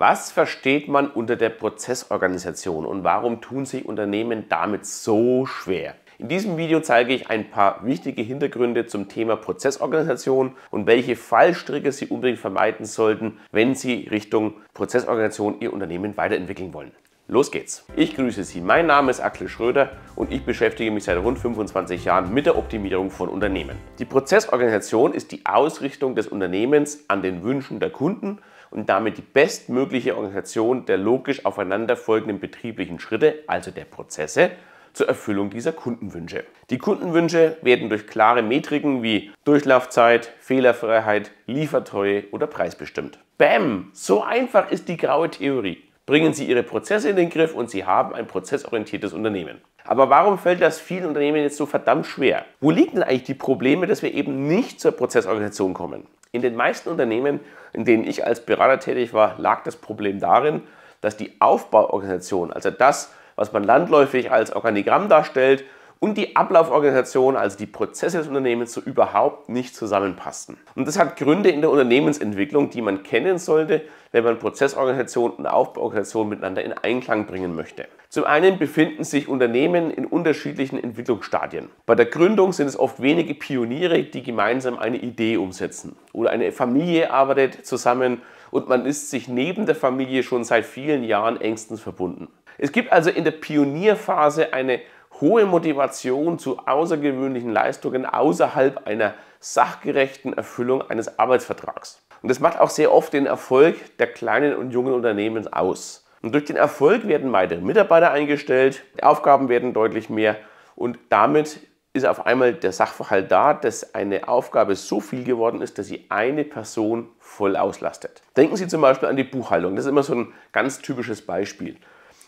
Was versteht man unter der Prozessorganisation und warum tun sich Unternehmen damit so schwer? In diesem Video zeige ich ein paar wichtige Hintergründe zum Thema Prozessorganisation und welche Fallstricke Sie unbedingt vermeiden sollten, wenn Sie Richtung Prozessorganisation Ihr Unternehmen weiterentwickeln wollen. Los geht's. Ich grüße Sie. Mein Name ist Axel Schröder und ich beschäftige mich seit rund 25 Jahren mit der Optimierung von Unternehmen. Die Prozessorganisation ist die Ausrichtung des Unternehmens an den Wünschen der Kunden und damit die bestmögliche Organisation der logisch aufeinanderfolgenden betrieblichen Schritte, also der Prozesse, zur Erfüllung dieser Kundenwünsche. Die Kundenwünsche werden durch klare Metriken wie Durchlaufzeit, Fehlerfreiheit, Liefertreue oder Preis bestimmt. Bäm! So einfach ist die graue Theorie bringen Sie Ihre Prozesse in den Griff und Sie haben ein prozessorientiertes Unternehmen. Aber warum fällt das vielen Unternehmen jetzt so verdammt schwer? Wo liegen denn eigentlich die Probleme, dass wir eben nicht zur Prozessorganisation kommen? In den meisten Unternehmen, in denen ich als Berater tätig war, lag das Problem darin, dass die Aufbauorganisation, also das, was man landläufig als Organigramm darstellt, und die Ablauforganisation, also die Prozesse des Unternehmens, so überhaupt nicht zusammenpassten. Und das hat Gründe in der Unternehmensentwicklung, die man kennen sollte, wenn man Prozessorganisation und Aufbauorganisation miteinander in Einklang bringen möchte. Zum einen befinden sich Unternehmen in unterschiedlichen Entwicklungsstadien. Bei der Gründung sind es oft wenige Pioniere, die gemeinsam eine Idee umsetzen. Oder eine Familie arbeitet zusammen und man ist sich neben der Familie schon seit vielen Jahren engstens verbunden. Es gibt also in der Pionierphase eine hohe Motivation zu außergewöhnlichen Leistungen außerhalb einer sachgerechten Erfüllung eines Arbeitsvertrags. Und das macht auch sehr oft den Erfolg der kleinen und jungen Unternehmen aus. Und durch den Erfolg werden weitere Mitarbeiter eingestellt, Aufgaben werden deutlich mehr und damit ist auf einmal der Sachverhalt da, dass eine Aufgabe so viel geworden ist, dass sie eine Person voll auslastet. Denken Sie zum Beispiel an die Buchhaltung. Das ist immer so ein ganz typisches Beispiel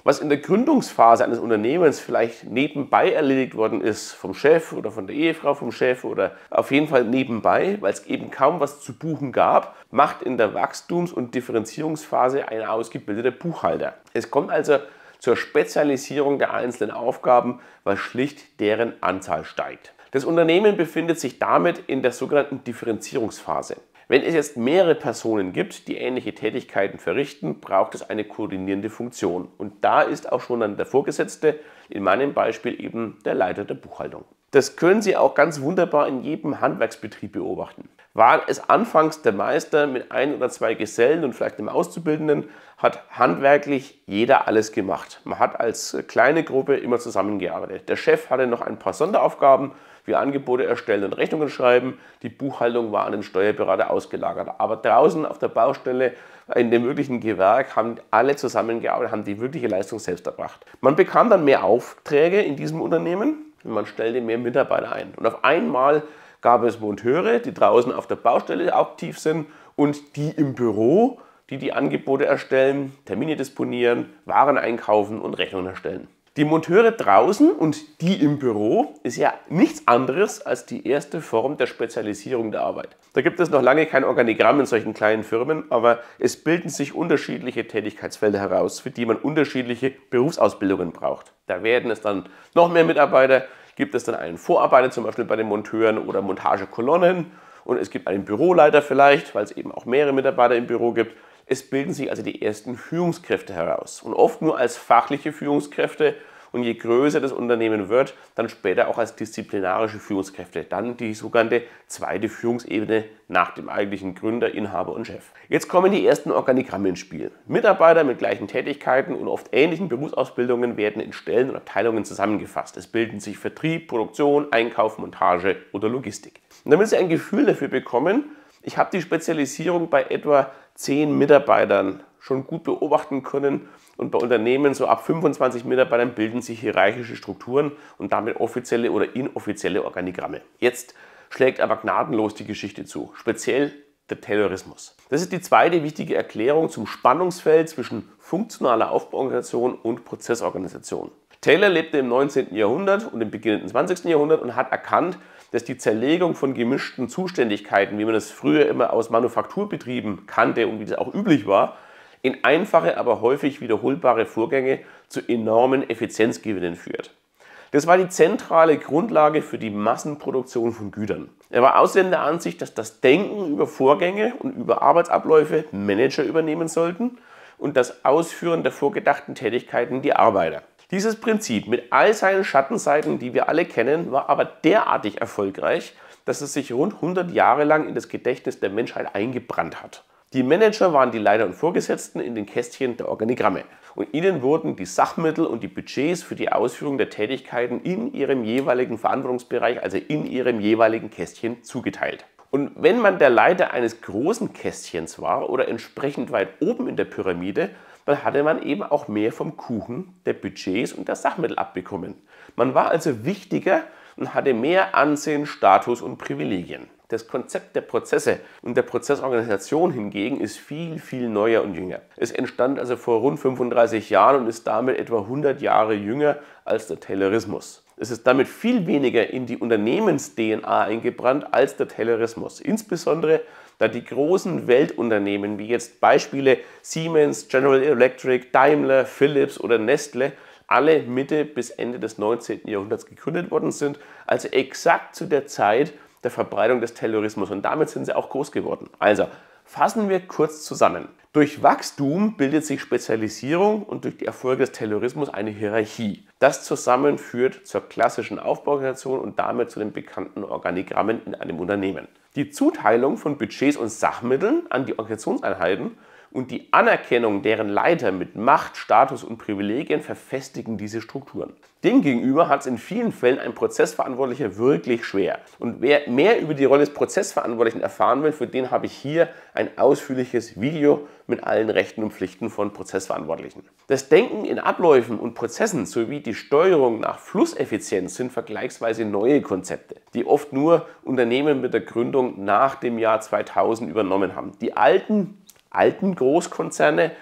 was in der Gründungsphase eines Unternehmens vielleicht nebenbei erledigt worden ist, vom Chef oder von der Ehefrau vom Chef oder auf jeden Fall nebenbei, weil es eben kaum was zu buchen gab, macht in der Wachstums- und Differenzierungsphase ein ausgebildeter Buchhalter. Es kommt also zur Spezialisierung der einzelnen Aufgaben, weil schlicht deren Anzahl steigt. Das Unternehmen befindet sich damit in der sogenannten Differenzierungsphase. Wenn es jetzt mehrere Personen gibt, die ähnliche Tätigkeiten verrichten, braucht es eine koordinierende Funktion. Und da ist auch schon dann der Vorgesetzte, in meinem Beispiel eben der Leiter der Buchhaltung. Das können Sie auch ganz wunderbar in jedem Handwerksbetrieb beobachten. War es anfangs der Meister mit ein oder zwei Gesellen und vielleicht einem Auszubildenden, hat handwerklich jeder alles gemacht. Man hat als kleine Gruppe immer zusammengearbeitet. Der Chef hatte noch ein paar Sonderaufgaben wir Angebote erstellen und Rechnungen schreiben. Die Buchhaltung war an den Steuerberater ausgelagert. Aber draußen auf der Baustelle, in dem wirklichen Gewerk, haben alle zusammengearbeitet, haben die wirkliche Leistung selbst erbracht. Man bekam dann mehr Aufträge in diesem Unternehmen und man stellte mehr Mitarbeiter ein. Und auf einmal gab es Monteure, die draußen auf der Baustelle aktiv sind und die im Büro die die Angebote erstellen, Termine disponieren, Waren einkaufen und Rechnungen erstellen. Die Monteure draußen und die im Büro ist ja nichts anderes als die erste Form der Spezialisierung der Arbeit. Da gibt es noch lange kein Organigramm in solchen kleinen Firmen, aber es bilden sich unterschiedliche Tätigkeitsfelder heraus, für die man unterschiedliche Berufsausbildungen braucht. Da werden es dann noch mehr Mitarbeiter, gibt es dann einen Vorarbeiter zum Beispiel bei den Monteuren oder Montagekolonnen und es gibt einen Büroleiter vielleicht, weil es eben auch mehrere Mitarbeiter im Büro gibt es bilden sich also die ersten Führungskräfte heraus und oft nur als fachliche Führungskräfte und je größer das Unternehmen wird, dann später auch als disziplinarische Führungskräfte, dann die sogenannte zweite Führungsebene nach dem eigentlichen Gründer, Inhaber und Chef. Jetzt kommen die ersten Organigramme ins Spiel. Mitarbeiter mit gleichen Tätigkeiten und oft ähnlichen Berufsausbildungen werden in Stellen und Abteilungen zusammengefasst. Es bilden sich Vertrieb, Produktion, Einkauf, Montage oder Logistik. Und damit Sie ein Gefühl dafür bekommen, ich habe die Spezialisierung bei etwa 10 Mitarbeitern schon gut beobachten können. Und bei Unternehmen so ab 25 Mitarbeitern bilden sich hierarchische Strukturen und damit offizielle oder inoffizielle Organigramme. Jetzt schlägt aber gnadenlos die Geschichte zu, speziell der Taylorismus. Das ist die zweite wichtige Erklärung zum Spannungsfeld zwischen funktionaler Aufbauorganisation und Prozessorganisation. Taylor lebte im 19. Jahrhundert und im beginnenden 20. Jahrhundert und hat erkannt, dass die Zerlegung von gemischten Zuständigkeiten, wie man das früher immer aus Manufakturbetrieben kannte und wie das auch üblich war, in einfache, aber häufig wiederholbare Vorgänge zu enormen Effizienzgewinnen führt. Das war die zentrale Grundlage für die Massenproduktion von Gütern. Er war außerdem der Ansicht, dass das Denken über Vorgänge und über Arbeitsabläufe Manager übernehmen sollten und das Ausführen der vorgedachten Tätigkeiten die Arbeiter. Dieses Prinzip mit all seinen Schattenseiten, die wir alle kennen, war aber derartig erfolgreich, dass es sich rund 100 Jahre lang in das Gedächtnis der Menschheit eingebrannt hat. Die Manager waren die Leiter und Vorgesetzten in den Kästchen der Organigramme und ihnen wurden die Sachmittel und die Budgets für die Ausführung der Tätigkeiten in ihrem jeweiligen Verantwortungsbereich, also in ihrem jeweiligen Kästchen, zugeteilt. Und wenn man der Leiter eines großen Kästchens war oder entsprechend weit oben in der Pyramide, weil hatte man eben auch mehr vom Kuchen der Budgets und der Sachmittel abbekommen. Man war also wichtiger und hatte mehr Ansehen, Status und Privilegien. Das Konzept der Prozesse und der Prozessorganisation hingegen ist viel, viel neuer und jünger. Es entstand also vor rund 35 Jahren und ist damit etwa 100 Jahre jünger als der Taylorismus. Es ist damit viel weniger in die Unternehmens-DNA eingebrannt als der Taylorismus. Insbesondere da die großen Weltunternehmen, wie jetzt Beispiele Siemens, General Electric, Daimler, Philips oder Nestle, alle Mitte bis Ende des 19. Jahrhunderts gegründet worden sind, also exakt zu der Zeit der Verbreitung des Terrorismus. Und damit sind sie auch groß geworden. Also fassen wir kurz zusammen. Durch Wachstum bildet sich Spezialisierung und durch die Erfolge des Terrorismus eine Hierarchie. Das zusammen führt zur klassischen Aufbauorganisation und damit zu den bekannten Organigrammen in einem Unternehmen die Zuteilung von Budgets und Sachmitteln an die Organisationseinheiten und die Anerkennung deren Leiter mit Macht, Status und Privilegien verfestigen diese Strukturen. Demgegenüber hat es in vielen Fällen ein Prozessverantwortlicher wirklich schwer. Und wer mehr über die Rolle des Prozessverantwortlichen erfahren will, für den habe ich hier ein ausführliches Video mit allen Rechten und Pflichten von Prozessverantwortlichen. Das Denken in Abläufen und Prozessen sowie die Steuerung nach Flusseffizienz sind vergleichsweise neue Konzepte, die oft nur Unternehmen mit der Gründung nach dem Jahr 2000 übernommen haben. Die alten alten Großkonzerne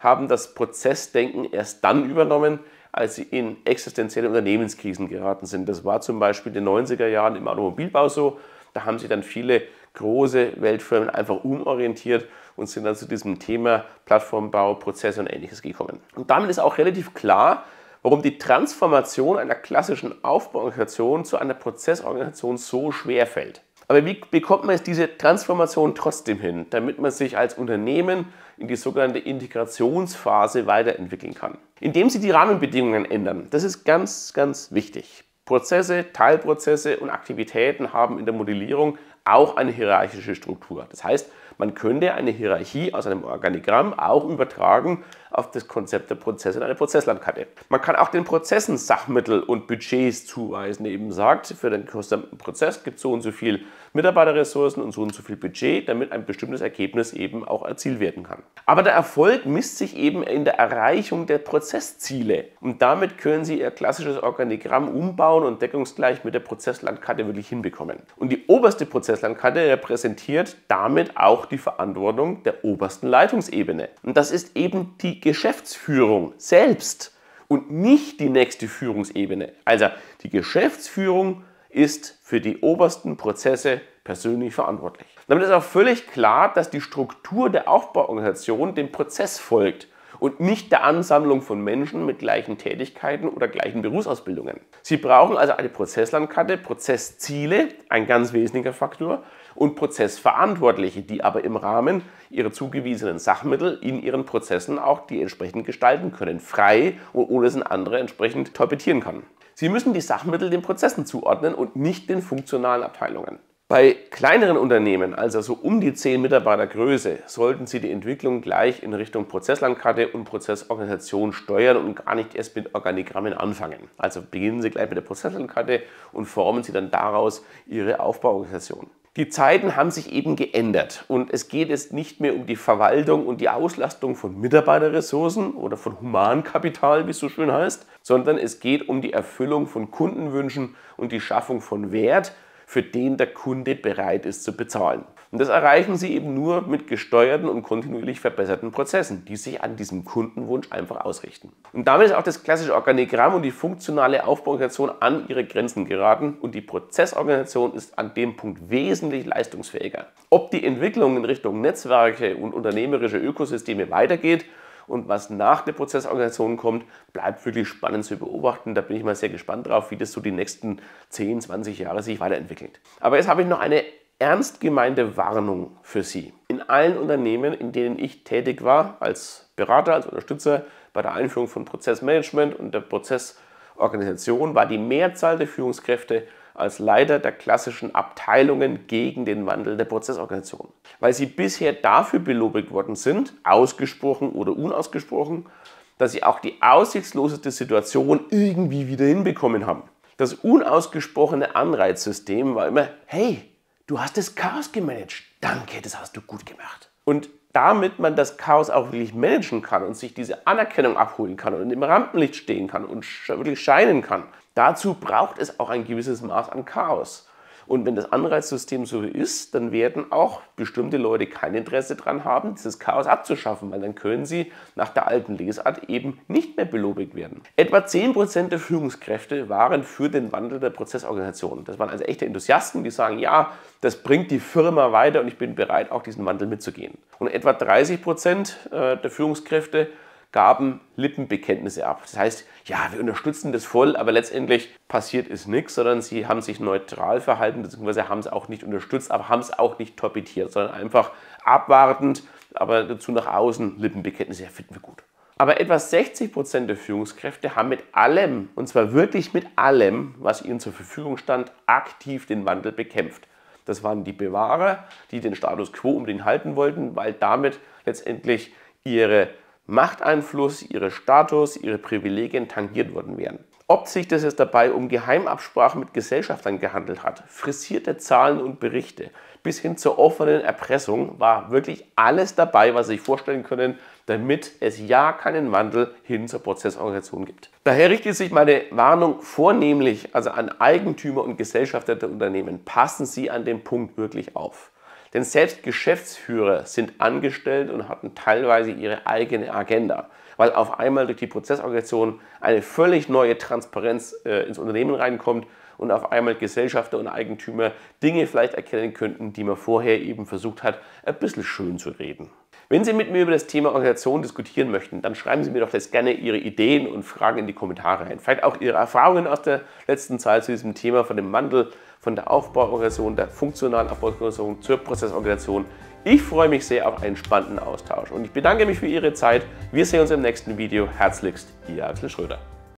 haben das Prozessdenken erst dann übernommen, als sie in existenzielle Unternehmenskrisen geraten sind. Das war zum Beispiel in den 90er Jahren im Automobilbau so. Da haben sich dann viele große Weltfirmen einfach umorientiert und sind dann zu diesem Thema Plattformbau, Prozesse und ähnliches gekommen. Und damit ist auch relativ klar, warum die Transformation einer klassischen Aufbauorganisation zu einer Prozessorganisation so schwer fällt. Aber wie bekommt man jetzt diese Transformation trotzdem hin, damit man sich als Unternehmen in die sogenannte Integrationsphase weiterentwickeln kann? Indem Sie die Rahmenbedingungen ändern. Das ist ganz, ganz wichtig. Prozesse, Teilprozesse und Aktivitäten haben in der Modellierung auch eine hierarchische Struktur. Das heißt, man könnte eine Hierarchie aus einem Organigramm auch übertragen auf das Konzept der Prozesse in eine Prozesslandkarte. Man kann auch den Prozessen Sachmittel und Budgets zuweisen, die eben sagt, für den gesamten Prozess gibt es so und so viel Mitarbeiterressourcen und so und so viel Budget, damit ein bestimmtes Ergebnis eben auch erzielt werden kann. Aber der Erfolg misst sich eben in der Erreichung der Prozessziele und damit können Sie Ihr klassisches Organigramm umbauen und deckungsgleich mit der Prozesslandkarte wirklich hinbekommen. Und die oberste Prozesslandkarte repräsentiert damit auch die Verantwortung der obersten Leitungsebene. Und das ist eben die Geschäftsführung selbst und nicht die nächste Führungsebene. Also die Geschäftsführung ist für die obersten Prozesse persönlich verantwortlich. Damit ist auch völlig klar, dass die Struktur der Aufbauorganisation dem Prozess folgt und nicht der Ansammlung von Menschen mit gleichen Tätigkeiten oder gleichen Berufsausbildungen. Sie brauchen also eine Prozesslandkarte, Prozessziele, ein ganz wesentlicher Faktor, und Prozessverantwortliche, die aber im Rahmen ihrer zugewiesenen Sachmittel in ihren Prozessen auch die entsprechend gestalten können, frei und ohne dass ein anderer entsprechend torpedieren kann. Sie müssen die Sachmittel den Prozessen zuordnen und nicht den funktionalen Abteilungen. Bei kleineren Unternehmen, also so um die 10 Mitarbeiter Größe, sollten Sie die Entwicklung gleich in Richtung Prozesslandkarte und Prozessorganisation steuern und gar nicht erst mit Organigrammen anfangen. Also beginnen Sie gleich mit der Prozesslandkarte und formen Sie dann daraus Ihre Aufbauorganisation. Die Zeiten haben sich eben geändert und es geht jetzt nicht mehr um die Verwaltung und die Auslastung von Mitarbeiterressourcen oder von Humankapital, wie es so schön heißt, sondern es geht um die Erfüllung von Kundenwünschen und die Schaffung von Wert für den der Kunde bereit ist zu bezahlen. Und das erreichen Sie eben nur mit gesteuerten und kontinuierlich verbesserten Prozessen, die sich an diesem Kundenwunsch einfach ausrichten. Und damit ist auch das klassische Organigramm und die funktionale Aufbauorganisation an ihre Grenzen geraten und die Prozessorganisation ist an dem Punkt wesentlich leistungsfähiger. Ob die Entwicklung in Richtung Netzwerke und unternehmerische Ökosysteme weitergeht und was nach der Prozessorganisation kommt, bleibt wirklich spannend zu beobachten. Da bin ich mal sehr gespannt drauf, wie das so die nächsten 10, 20 Jahre sich weiterentwickelt. Aber jetzt habe ich noch eine ernst gemeinte Warnung für Sie. In allen Unternehmen, in denen ich tätig war, als Berater, als Unterstützer bei der Einführung von Prozessmanagement und der Prozessorganisation, war die Mehrzahl der Führungskräfte als Leiter der klassischen Abteilungen gegen den Wandel der Prozessorganisation, weil sie bisher dafür belobigt worden sind, ausgesprochen oder unausgesprochen, dass sie auch die aussichtsloseste Situation irgendwie wieder hinbekommen haben. Das unausgesprochene Anreizsystem war immer, hey, du hast das Chaos gemanagt. Danke, das hast du gut gemacht. Und damit man das Chaos auch wirklich managen kann und sich diese Anerkennung abholen kann und im Rampenlicht stehen kann und wirklich scheinen kann, Dazu braucht es auch ein gewisses Maß an Chaos. Und wenn das Anreizsystem so ist, dann werden auch bestimmte Leute kein Interesse daran haben, dieses Chaos abzuschaffen, weil dann können sie nach der alten Lesart eben nicht mehr belobigt werden. Etwa 10% der Führungskräfte waren für den Wandel der Prozessorganisation. Das waren also echte Enthusiasten, die sagen, ja, das bringt die Firma weiter und ich bin bereit, auch diesen Wandel mitzugehen. Und etwa 30% äh, der Führungskräfte gaben Lippenbekenntnisse ab. Das heißt, ja, wir unterstützen das voll, aber letztendlich passiert ist nichts, sondern sie haben sich neutral verhalten, beziehungsweise haben es auch nicht unterstützt, aber haben es auch nicht torpediert, sondern einfach abwartend, aber dazu nach außen Lippenbekenntnisse, ja, finden wir gut. Aber etwa 60 Prozent der Führungskräfte haben mit allem, und zwar wirklich mit allem, was ihnen zur Verfügung stand, aktiv den Wandel bekämpft. Das waren die Bewahrer, die den Status quo unbedingt halten wollten, weil damit letztendlich ihre Machteinfluss, ihre Status, ihre Privilegien tangiert worden wären. Ob sich das jetzt dabei um Geheimabsprachen mit Gesellschaftern gehandelt hat, frisierte Zahlen und Berichte bis hin zur offenen Erpressung war wirklich alles dabei, was Sie sich vorstellen können, damit es ja keinen Wandel hin zur Prozessorganisation gibt. Daher richtet sich meine Warnung vornehmlich also an Eigentümer und Gesellschafter der Unternehmen. Passen Sie an dem Punkt wirklich auf. Denn selbst Geschäftsführer sind angestellt und hatten teilweise ihre eigene Agenda, weil auf einmal durch die Prozessorganisation eine völlig neue Transparenz äh, ins Unternehmen reinkommt und auf einmal Gesellschafter und Eigentümer Dinge vielleicht erkennen könnten, die man vorher eben versucht hat, ein bisschen schön zu reden. Wenn Sie mit mir über das Thema Organisation diskutieren möchten, dann schreiben Sie mir doch das gerne Ihre Ideen und Fragen in die Kommentare ein. Vielleicht auch Ihre Erfahrungen aus der letzten Zeit zu diesem Thema von dem Wandel, von der Aufbauorganisation, der funktionalen Aufbauorganisation zur Prozessorganisation. Ich freue mich sehr auf einen spannenden Austausch und ich bedanke mich für Ihre Zeit. Wir sehen uns im nächsten Video. Herzlichst, Ihr Axel Schröder.